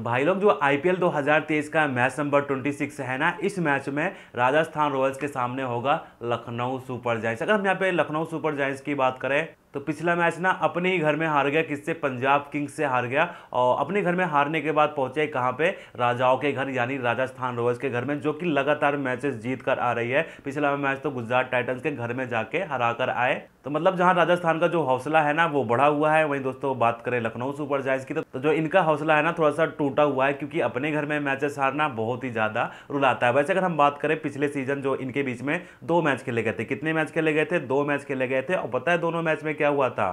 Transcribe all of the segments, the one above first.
तो भाई लोग जो आईपीएल 2023 का मैच नंबर 26 है ना इस मैच में राजस्थान रॉयल्स के सामने होगा लखनऊ सुपर जायंट्स अगर हम यहाँ पे लखनऊ सुपर जायंट्स की बात करें तो पिछला मैच ना अपने ही घर में हार गया किससे पंजाब किंग्स से हार गया और अपने घर में हारने के बाद पहुंचे कहाँ पे राजाओं के घर यानी राजस्थान रॉयल्स के घर में जो कि लगातार मैचेस जीत कर आ रही है पिछला मैच तो गुजरात टाइटंस के घर में जाके हरा कर आए तो मतलब जहाँ राजस्थान का जो हौसला है ना वो बढ़ा हुआ है वहीं दोस्तों बात करें लखनऊ सुपर जायज की तो, तो जो इनका हौसला है ना थोड़ा सा टूटा हुआ है क्योंकि अपने घर में मैचेस हारना बहुत ही ज़्यादा रुलाता है वैसे अगर हम बात करें पिछले सीजन जो इनके बीच में दो मैच खेले गए थे कितने मैच खेले गए थे दो मैच खेले गए थे और पता है दोनों मैच में क्या हुआ था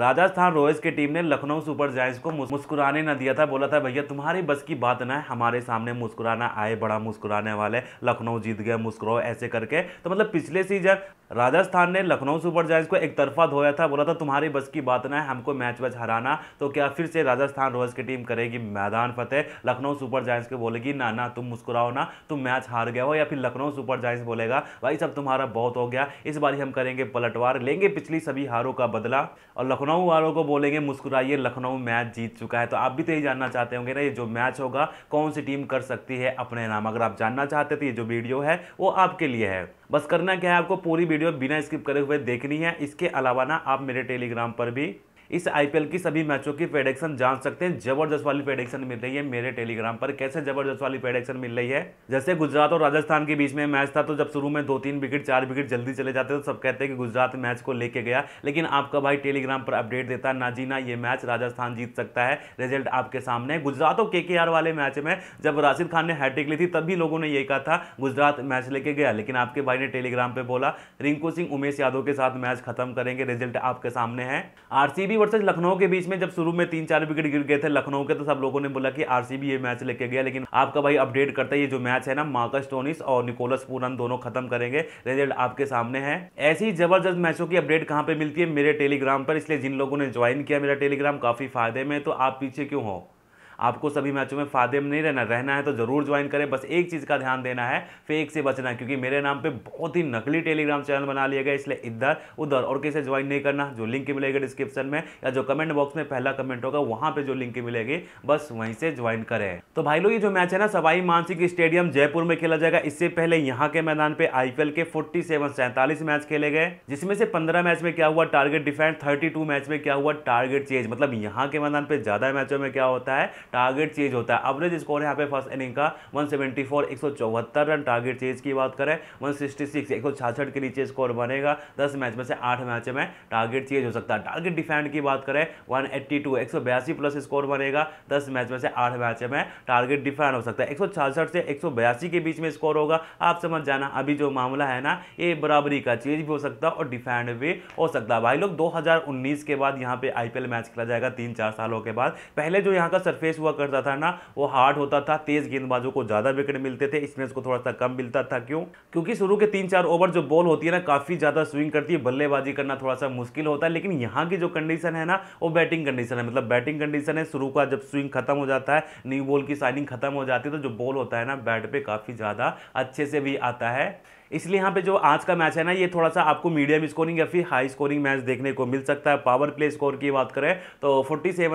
राजस्थान रॉयल्स की टीम ने लखनऊ सुपर जायंट्स को मुस्कुराने न दिया था बोला था भैया तुम्हारी बस की बात ना है हमारे सामने मुस्कुराना आए बड़ा मुस्कुराने वाले लखनऊ जीत गए मुस्कुराओ ऐसे करके तो मतलब पिछले सीजन राजस्थान ने लखनऊ सुपर जायंट्स को एक तरफा धोया था बोला था तुम्हारी बस की बात ना है हमको मैच वैच हराना तो क्या फिर से राजस्थान रॉयल्स की टीम करेगी मैदान फतेह लखनऊ सुपर जायंट्स को बोलेगी ना ना तुम मुस्कुराओ ना तुम मैच हार गए हो या फिर लखनऊ सुपर जायंट्स बोलेगा भाई सब तुम्हारा बहुत हो गया इस बार हम करेंगे पलटवार लेंगे पिछली सभी हारों का बदला और लखनऊ वालों को बोलेंगे मुस्कुराइए लखनऊ मैच जीत चुका है तो आप भी तो यही जानना चाहते होंगे ना ये जो मैच होगा कौन सी टीम कर सकती है अपने नाम अगर आप जानना चाहते तो ये जो वीडियो है वो आपके लिए है बस करना क्या है आपको पूरी वीडियो बिना स्किप करे हुए देखनी है इसके अलावा ना आप मेरे टेलीग्राम पर भी इस आईपीएल की सभी मैचों की प्रेडिक्शन जान सकते हैं जबरदस्त वाली प्रेडिक्शन मिल रही है मेरे टेलीग्राम पर कैसे जबरदस्त वाली प्रेडिक्शन मिल रही है जैसे गुजरात और राजस्थान के बीच में मैच था तो जब शुरू में दो तीन विकेट चार विकेट जल्दी चले जाते तो सब कहते हैं कि गुजरात मैच को लेके गया लेकिन आपका भाई टेलीग्राम पर अपडेट देता है ना जी ना ये मैच राजस्थान जीत सकता है रिजल्ट आपके सामने गुजरात और के वाले मैच में जब राशिद खान ने हैट्रिक ली थी तब भी लोगों ने ये कहा था गुजरात मैच लेके गया लेकिन आपके भाई ने टेलीग्राम पर बोला रिंकू सिंह उमेश यादव के साथ मैच खत्म करेंगे रिजल्ट आपके सामने है आरसीबी वर्सेज लखनऊ के बीच में जब शुरू में तीन चार विकेट गिर गए थे लखनऊ के तो सब लोगों ने बोला कि आरसीबी ये मैच लेके गया लेकिन आपका भाई अपडेट करता है ये जो मैच है ना मार्कस टोनिस और निकोलस पूरन दोनों खत्म करेंगे रिजल्ट आपके सामने है ऐसी जबरदस्त मैचों की अपडेट कहाँ पे मिलती है मेरे टेलीग्राम पर इसलिए जिन लोगों ने ज्वाइन किया मेरा टेलीग्राम काफी फायदे में तो आप पीछे क्यों हो आपको सभी मैचों में फायदे में नहीं रहना रहना है तो ज़रूर ज्वाइन करें बस एक चीज़ का ध्यान देना है फेक से बचना क्योंकि मेरे नाम पे बहुत ही नकली टेलीग्राम चैनल बना लिया गया इसलिए इधर उधर और किसे ज्वाइन नहीं करना जो लिंक मिलेगी डिस्क्रिप्शन में या जो कमेंट बॉक्स में पहला कमेंट होगा वहां पर जो लिंक मिलेगी बस वहीं से ज्वाइन करें तो भाई लोग ये जो मैच है ना सवाई मानसिक स्टेडियम जयपुर में खेला जाएगा इससे पहले यहाँ के मैदान पर आईपीएल के फोर्टी सेवन मैच खेले गए जिसमें से पंद्रह मैच में क्या हुआ टारगेट डिफेंस थर्टी मैच में क्या हुआ टारगेट चेंज मतलब यहाँ के मैदान पर ज़्यादा मैचों में क्या होता है टारगेट चेज होता है एवरेज स्कोर यहाँ पे फर्स्ट इनिंग का 174 174 रन टारगेट चेज की बात करें 166 166 के नीचे स्कोर बनेगा 10 मैच में से 8 मैच में टारगेट चेज हो सकता है टारगेट डिफेंड की बात करें 182 बयासी प्लस स्कोर बनेगा 10 मैच में से 8 मैच में टारगेट डिफेंड हो सकता है 166 से बयासी के बीच में स्कोर होगा आप समझ जाना अभी जो मामला है ना ये बराबरी का चेज भी हो सकता है और डिफेंड भी हो सकता है भाई लोग उन्नीस के बाद यहाँ पे आईपीएल मैच खेला जाएगा तीन चार सालों के बाद पहले जो यहाँ का सरफेस हुआ करता था ना वो हार्ड होता था तेज गेंदबाजों को ज़्यादा विकेट मिलते थे इसमें उसको थोड़ा सा कम मिलता था क्यों क्योंकि शुरू के तीन चार ओवर जो बॉल होती है ना काफ़ी ज़्यादा स्विंग करती है बल्लेबाजी करना थोड़ा सा मुश्किल होता है लेकिन यहाँ की जो कंडीशन है ना वो बैटिंग कंडीशन है मतलब बैटिंग कंडीशन है शुरू का जब स्विंग खत्म हो जाता है न्यू बॉल की साइनिंग खत्म हो जाती है तो जो बॉल होता है ना बैट पर काफ़ी ज़्यादा अच्छे से भी आता है इसलिए यहाँ पे जो आज का मैच है ना ये थोड़ा सा आपको मीडियम स्कोरिंग या फिर हाई स्कोरिंग मैच देखने को मिल सकता है पावर प्ले स्कोर की बात करें तो 47 से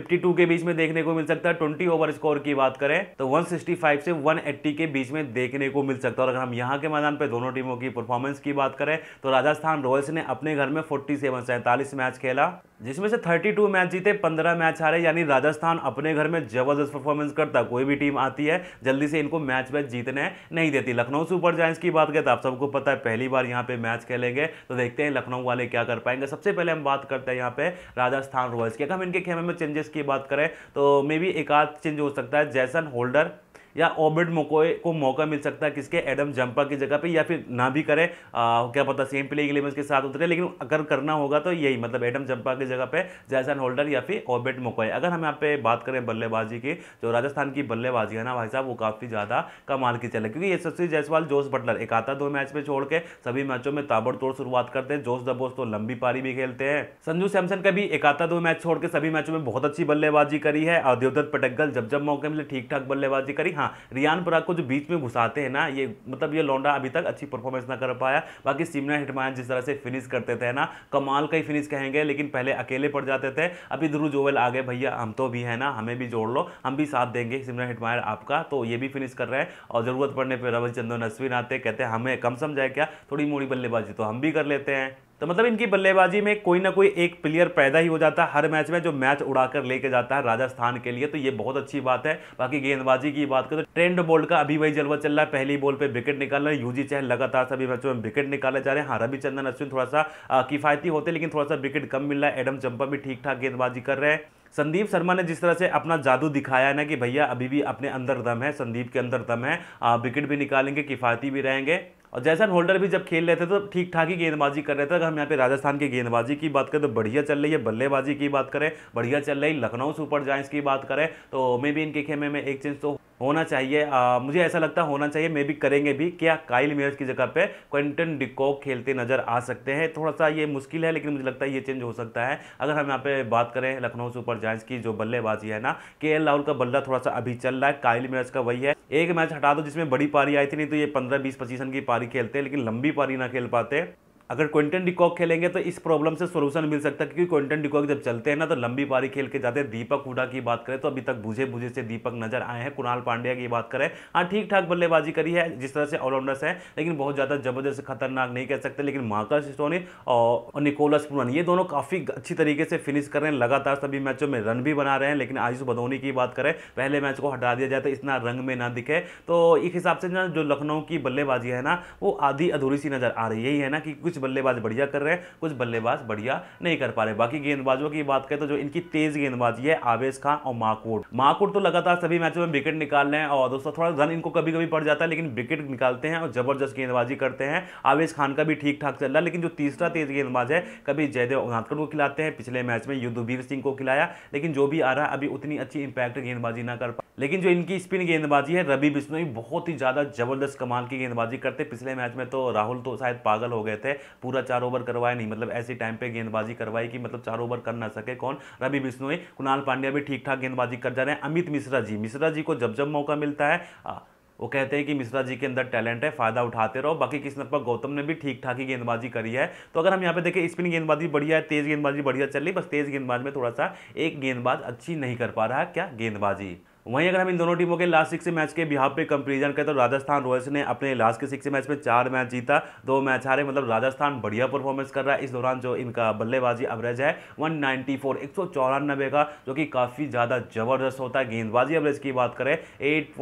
52 के बीच में देखने को मिल सकता है 20 ओवर स्कोर की बात करें तो 165 से 180 के बीच में देखने को मिल सकता है और अगर हम यहाँ के मैदान पर दोनों टीमों की परफॉर्मेंस की बात करें तो राजस्थान रॉयल्स ने अपने घर में फोर्टी सेवन मैच खेला जिसमें से 32 मैच जीते 15 मैच हारे यानी राजस्थान अपने घर में जबरदस्त परफॉर्मेंस करता कोई भी टीम आती है जल्दी से इनको मैच मैच जीतने नहीं देती लखनऊ सुपर जायंट्स की बात करें तो आप सबको पता है पहली बार यहाँ पे मैच खेलेंगे तो देखते हैं लखनऊ वाले क्या कर पाएंगे सबसे पहले हम बात करते हैं यहाँ पे राजस्थान रॉयल्स की अगर हम इनके खेमे में चेंजेस की बात करें तो मे बी एक आध चेंज हो सकता है जैसन होल्डर या ओबिड मोकोए को मौका मिल सकता है किसके एडम जंपा की जगह पे या फिर ना भी करें आ, क्या पता सेम प्लेइंग इलेवन के साथ उतरे लेकिन अगर करना होगा तो यही मतलब एडम जंपा की जगह पे जैसन होल्डर या फिर ओबिट मोकोए अगर हम यहाँ पे बात करें बल्लेबाजी की जो राजस्थान की बल्लेबाजी है ना भाई साहब वो काफ़ी ज़्यादा कमाल की चले क्योंकि यशस्वी जयसवाल जोश बटलर एक आता दो मैच में छोड़ के सभी मैचों में ताबड़तोड़ शुरुआत करते हैं जोश दबोश तो लंबी पारी भी खेलते हैं संजू सैमसन का भी एक आता दो मैच छोड़ के सभी मैचों में बहुत अच्छी बल्लेबाजी करी है और देवदत्त पटग्गल जब जब मौके मिले ठीक ठाक बल्लेबाजी करी हाँ रियान पराग को जो बीच में घुसाते हैं ना ये मतलब ये लौंडा अभी तक अच्छी परफॉर्मेंस ना कर पाया बाकी सिमना हिटमान जिस तरह से फिनिश करते थे ना कमाल का ही फिनिश कहेंगे लेकिन पहले अकेले पड़ जाते थे अभी ध्रुव जोवेल आ गए भैया हम तो भी हैं ना हमें भी जोड़ लो हम भी साथ देंगे सिमरन हिटमायर आपका तो ये भी फिनिश कर रहे हैं और ज़रूरत पड़ने पर रविचंद्रन अश्विन आते कहते हैं हमें कम समझाए क्या थोड़ी मोड़ी बल्लेबाजी तो हम भी कर लेते हैं तो मतलब इनकी बल्लेबाजी में कोई ना कोई एक प्लेयर पैदा ही हो जाता है हर मैच में जो मैच उड़ाकर लेके जाता है राजस्थान के लिए तो ये बहुत अच्छी बात है बाकी गेंदबाजी की बात करें तो ट्रेंड बोल्ड का अभी वही जलवा चल रहा है पहली बॉल पे विकेट निकाल रहे हैं यूजी चहल लगातार सभी मैचों में विकेट निकाले जा रहे हैं हाँ रविचंदन अश्विन थोड़ा सा किफायती होते लेकिन थोड़ा सा विकेट कम मिल रहा है एडम चंपा भी ठीक ठाक गेंदबाजी कर रहे हैं संदीप शर्मा ने जिस तरह से अपना जादू दिखाया है ना कि भैया अभी भी अपने अंदर दम है संदीप के अंदर दम है विकेट भी निकालेंगे किफायती भी रहेंगे और जैसन होल्डर भी जब खेल रहे थे तो ठीक ठाक ही गेंदबाजी कर रहे थे अगर हम यहाँ पे राजस्थान की गेंदबाजी की बात करें तो बढ़िया चल रही है बल्लेबाजी की बात करें बढ़िया चल रही लखनऊ सुपर जाइंस की बात करें तो मे भी इनके खेमे में एक चीज़ तो होना चाहिए आ, मुझे ऐसा लगता होना चाहिए मे भी करेंगे भी क्या काइल मेयर्स की जगह पे क्विंटन डिकॉक खेलते नज़र आ सकते हैं थोड़ा सा ये मुश्किल है लेकिन मुझे लगता है ये चेंज हो सकता है अगर हम यहाँ पे बात करें लखनऊ सुपर जायंट्स की जो बल्लेबाजी है ना के एल राहुल का बल्ला थोड़ा सा अभी चल रहा है काइल मेयर्स का वही है एक मैच हटा दो जिसमें बड़ी पारी आई थी नहीं तो ये पंद्रह बीस पच्चीस रन की पारी खेलते लेकिन लंबी पारी ना खेल पाते अगर क्विंटन डिकॉक खेलेंगे तो इस प्रॉब्लम से सोल्यूशन मिल सकता है क्योंकि क्विंटन डिकॉक जब चलते हैं ना तो लंबी पारी खेल के जाते हैं दीपक हुडा की बात करें तो अभी तक बुझे बुझे से दीपक नजर आए हैं कुणाल पांड्या की बात करें हाँ ठीक ठाक बल्लेबाजी करी है जिस तरह से ऑलराउंडर्स है लेकिन बहुत ज़्यादा जबरदस्त खतरनाक नहीं कह सकते लेकिन मार्कस स्टोनी और निकोलस पुरन ये दोनों काफ़ी अच्छी तरीके से फिनिश कर रहे हैं लगातार सभी मैचों में रन भी बना रहे हैं लेकिन आयुष भदौनी की बात करें पहले मैच को हटा दिया जाए तो इतना रंग में ना दिखे तो इस हिसाब से ना जो लखनऊ की बल्लेबाजी है ना वो आधी अधूरी सी नज़र आ रही है ना कि कुछ कुछ बल्लेबाज बढ़िया कर रहे हैं कुछ बल्लेबाज बढ़िया नहीं कर पा रहे बाकी गेंदबाजों की बात करें तो जो इनकी तेज गेंदबाजी है आवेश खान और माकूट माकूट तो लगातार सभी मैचों में विकेट निकाल रहे हैं और दोस्तों थोड़ा रन इनको कभी कभी पड़ जाता है लेकिन विकेट निकालते हैं और जबरदस्त गेंदबाजी करते हैं आवेश खान का भी ठीक ठाक चल रहा है लेकिन जो तीसरा तेज गेंदबाज है कभी जयदेव उनाथकर को खिलाते हैं पिछले मैच में युद्धवीर सिंह को खिलाया लेकिन जो भी आ रहा है अभी उतनी अच्छी इंपैक्ट गेंदबाजी ना कर पा लेकिन जो इनकी स्पिन गेंदबाजी है रवि बिश्नोई बहुत ही ज़्यादा जबरदस्त कमाल की गेंदबाजी करते पिछले मैच में तो राहुल तो शायद पागल हो गए थे पूरा चार ओवर करवाया नहीं मतलब ऐसे टाइम पे गेंदबाजी करवाई कि मतलब चार ओवर कर ना सके कौन रवि बिश्नोई कुणाल पांड्या भी ठीक ठाक गेंदबाजी कर जा रहे हैं अमित मिश्रा जी मिश्रा जी को जब जब मौका मिलता है आ, वो कहते हैं कि मिश्रा जी के अंदर टैलेंट है फायदा उठाते रहो बाकी किस्म पर गौतम ने भी ठीक ठाक ही गेंदबाजी करी है तो अगर हम यहाँ पे देखें स्पिन गेंदबाजी बढ़िया है तेज गेंदबाजी बढ़िया चल रही बस तेज गेंदबाज में थोड़ा सा एक गेंदबाज अच्छी नहीं कर पा रहा है क्या गेंदबाजी वहीं अगर हम इन दोनों टीमों के लास्ट सिक्स मैच के बिहार पे कंपेरिजन करें तो राजस्थान रॉयल्स ने अपने लास्ट के सिक्स मैच में चार मैच जीता दो मैच हारे मतलब राजस्थान बढ़िया परफॉर्मेंस कर रहा है इस दौरान जो इनका बल्लेबाजी एवरेज है वन नाइन्टी का जो कि काफ़ी ज़्यादा जबरदस्त होता है गेंदबाजी एवरेज की बात करें एट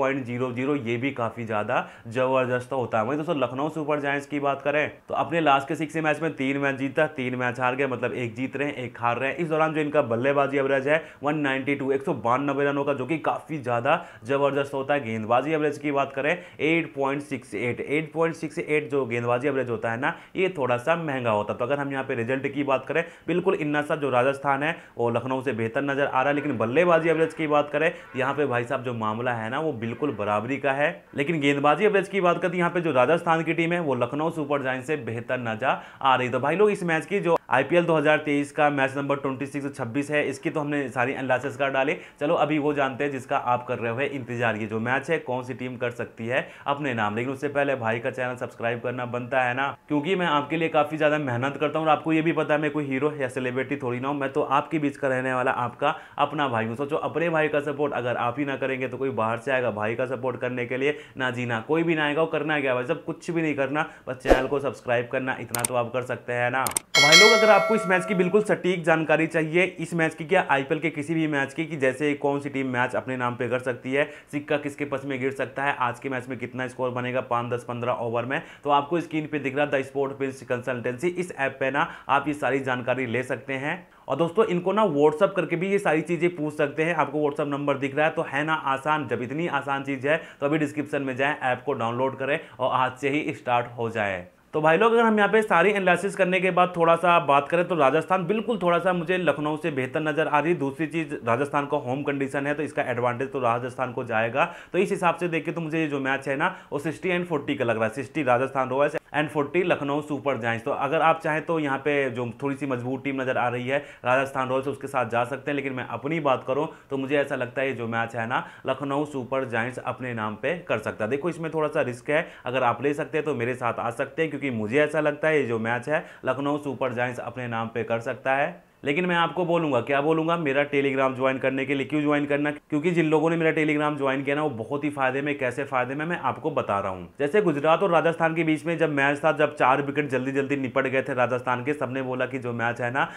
ये भी काफ़ी ज़्यादा जबरदस्त होता है वहीं दोस्तों लखनऊ सुपर जायंट्स की बात करें तो अपने लास्ट के सिक्स मैच में तीन मैच जीता तीन मैच हार गए मतलब एक जीत रहे हैं एक हार रहे हैं इस दौरान जो इनका बल्लेबाजी एवरेज है वन नाइन्टी रनों का जो कि काफ़ी काफी ज़्यादा जबरदस्त होता है गेंदबाजी एवरेज की बात करें eight point six eight eight point six eight जो गेंदबाजी एवरेज होता है ना ये थोड़ा सा महंगा होता है तो अगर हम यहाँ पे रिजल्ट की बात करें बिल्कुल इन्ना सा जो राजस्थान है वो लखनऊ से बेहतर नज़र आ रहा है लेकिन बल्लेबाजी एवरेज की बात करें यहाँ पे भाई साहब जो मामला है ना वो बिल्कुल बराबरी का है लेकिन गेंदबाजी एवरेज की बात करते यहाँ पे जो राजस्थान की टीम है वो लखनऊ सुपर जाइन से बेहतर नजर आ रही तो भाई लोग इस मैच की जो आई 2023 का मैच नंबर 26 सिक्स 26 है इसकी तो हमने सारी एनालिसिस कर डाले चलो अभी वो जानते हैं जिसका आप कर रहे हो इंतजार ये जो मैच है कौन सी टीम कर सकती है अपने नाम लेकिन उससे पहले भाई का चैनल सब्सक्राइब करना बनता है ना क्योंकि मैं आपके लिए काफ़ी ज़्यादा मेहनत करता हूँ और आपको ये भी पता है मैं कोई हीरो या सेलिब्रिटी थोड़ी ना हूँ मैं तो आपके बीच का रहने वाला आपका अपना भाई हूँ सोचो अपने भाई का सपोर्ट अगर आप ही ना करेंगे तो कोई बाहर से आएगा भाई का सपोर्ट करने के लिए ना जीना कोई भी ना आएगा वो करना क्या भाई सब कुछ भी नहीं करना बस चैनल को सब्सक्राइब करना इतना तो आप कर सकते हैं ना भाई लोग अगर आपको इस मैच की बिल्कुल सटीक जानकारी चाहिए इस मैच की क्या आईपीएल के किसी भी मैच की कि जैसे कौन सी टीम मैच अपने नाम पे कर सकती है सिक्का किसके पक्ष में गिर सकता है आज के मैच में कितना स्कोर बनेगा पाँच दस पंद्रह ओवर में तो आपको स्क्रीन पे दिख रहा द स्पोर्ट पिंस कंसल्टेंसी इस ऐप पर ना आप ये सारी जानकारी ले सकते हैं और दोस्तों इनको ना व्हाट्सअप करके भी ये सारी चीज़ें पूछ सकते हैं आपको व्हाट्सअप नंबर दिख रहा है तो है ना आसान जब इतनी आसान चीज़ है तो अभी डिस्क्रिप्शन में जाएँ ऐप को डाउनलोड करें और आज से ही स्टार्ट हो जाए तो भाई लोग अगर हम यहाँ पे सारी एनालिसिस करने के बाद थोड़ा सा बात करें तो राजस्थान बिल्कुल थोड़ा सा मुझे लखनऊ से बेहतर नजर आ रही दूसरी चीज़ राजस्थान का होम कंडीशन है तो इसका एडवांटेज तो राजस्थान को जाएगा तो इस हिसाब से देखिए तो मुझे ये जो मैच है ना वो सिक्सटी एंड फोर्टी का लग रहा है sixty Rajasthan Royals and forty Lucknow super giants तो अगर आप चाहें तो यहाँ पे जो थोड़ी सी मजबूत टीम नज़र आ रही है राजस्थान रॉयल्स उसके साथ जा सकते हैं लेकिन मैं अपनी बात करूँ तो मुझे ऐसा लगता है जो मैच है ना लखनऊ सुपर जाइंट्स अपने नाम पर कर सकता है देखो इसमें थोड़ा सा रिस्क है अगर आप ले सकते हैं तो मेरे साथ आ सकते हैं क्योंकि मुझे ऐसा लगता है ये जो मैच है लखनऊ सुपर जाइंट्स अपने नाम पर कर सकता है लेकिन मैं आपको बोलूँगा क्या बोलूंगा मेरा टेलीग्राम ज्वाइन करने के लिए क्यों ज्वाइन करना क्योंकि जिन लोगों ने मेरा टेलीग्राम ज्वाइन किया ना वो बहुत ही फायदे में कैसे फायदे में मैं आपको बता रहा हूँ जैसे गुजरात और राजस्थान के बीच में जब मैच था जब चार विकेट जल्दी जल्दी निपट गए थे राजस्थान के सबने बोला कि जो मैच है ना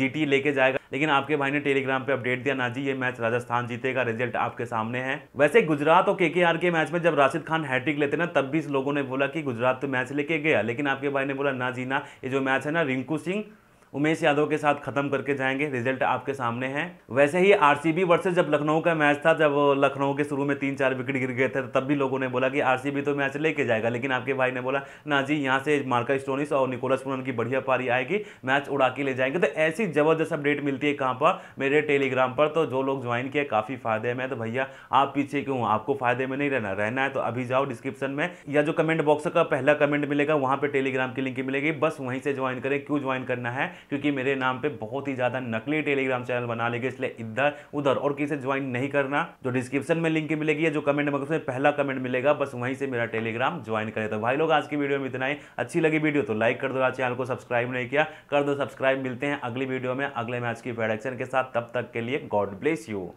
जी लेके जाएगा लेकिन आपके भाई ने टेलीग्राम पे अपडेट दिया ना जी ये मैच राजस्थान जीतेगा रिजल्ट आपके सामने है वैसे गुजरात और केकेआर के मैच में जब राशिद खान हैट्रिक लेते ना तब भी लोगों ने बोला कि गुजरात तो मैच लेके गया लेकिन आपके भाई ने बोला ना जी ना ये जो मैच है ना रिंकू सिंह उमेश यादव के साथ खत्म करके जाएंगे रिजल्ट आपके सामने है वैसे ही आरसीबी वर्सेस जब लखनऊ का मैच था जब लखनऊ के शुरू में तीन चार विकेट गिर गए थे तब भी लोगों ने बोला कि आरसीबी तो मैच लेके जाएगा लेकिन आपके भाई ने बोला ना जी यहाँ से मार्का स्टोनिस और निकोलस पुनन की बढ़िया पारी आएगी मैच उड़ा के ले जाएंगे तो ऐसी जबरदस्त अपडेट मिलती है कहाँ पर मेरे टेलीग्राम पर तो जो लोग ज्वाइन किए काफ़ी फायदे में तो भैया आप पीछे क्यों आपको फायदे में नहीं रहना रहना है तो अभी जाओ डिस्क्रिप्शन में या जो कमेंट बॉक्स का पहला कमेंट मिलेगा वहाँ पर टेलीग्राम की लिंक मिलेगी बस वहीं से ज्वाइन करें क्यों ज्वाइन करना है क्योंकि मेरे नाम पे बहुत ही ज़्यादा नकली टेलीग्राम चैनल बना लेंगे इसलिए इधर उधर और किसी ज्वाइन नहीं करना जो डिस्क्रिप्शन में लिंक मिलेगी या जो कमेंट बॉक्स में पहला कमेंट मिलेगा बस वहीं से मेरा टेलीग्राम ज्वाइन करे तो भाई लोग आज की वीडियो में इतना ही अच्छी लगी वीडियो तो लाइक कर दो आज चैनल को सब्सक्राइब नहीं किया कर दो सब्सक्राइब मिलते हैं अगली वीडियो में अगले मैच की प्रोडक्शन के साथ तब तक के लिए गॉड ब्लेस यू